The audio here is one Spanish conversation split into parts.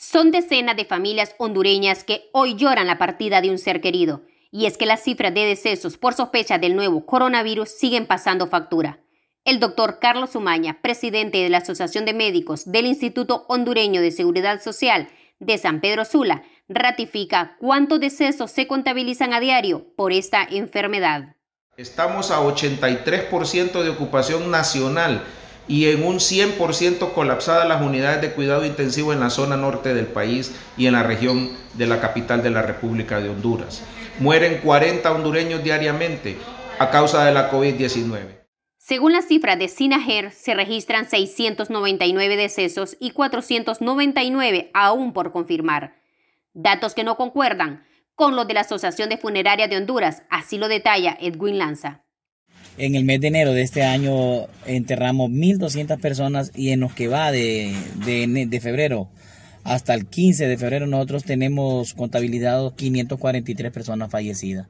Son decenas de familias hondureñas que hoy lloran la partida de un ser querido, y es que las cifras de decesos por sospecha del nuevo coronavirus siguen pasando factura. El doctor Carlos Sumaña, presidente de la Asociación de Médicos del Instituto Hondureño de Seguridad Social de San Pedro Sula, ratifica cuántos decesos se contabilizan a diario por esta enfermedad. Estamos a 83% de ocupación nacional y en un 100% colapsadas las unidades de cuidado intensivo en la zona norte del país y en la región de la capital de la República de Honduras. Mueren 40 hondureños diariamente a causa de la COVID-19. Según las cifras de Sinajer se registran 699 decesos y 499 aún por confirmar. Datos que no concuerdan con los de la Asociación de Funerarias de Honduras, así lo detalla Edwin Lanza. En el mes de enero de este año enterramos 1.200 personas y en los que va de, febrero hasta el 15 de febrero nosotros tenemos contabilizados 543 personas fallecidas.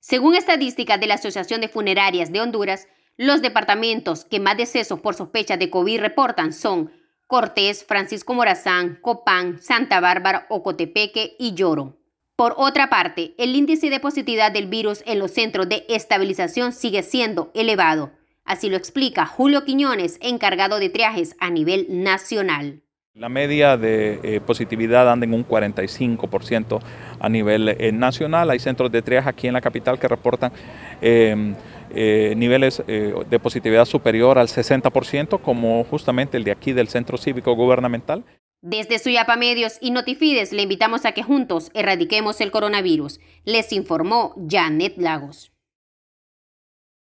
Según estadísticas de la Asociación de Funerarias de Honduras, los departamentos que más decesos por sospecha de COVID reportan son Cortés, Francisco Morazán, Copán, Santa Bárbara, Ocotepeque y Lloro. Por otra parte, el índice de positividad del virus en los centros de estabilización sigue siendo elevado. Así lo explica Julio Quiñones, encargado de triajes a nivel nacional. La media de eh, positividad anda en un 45% a nivel eh, nacional. Hay centros de triaje aquí en la capital que reportan em, eh, niveles de positividad superior al 60%, como justamente el de aquí del Centro Cívico Gubernamental. Desde Suyapa Medios y Notifides le invitamos a que juntos erradiquemos el coronavirus, les informó Janet Lagos.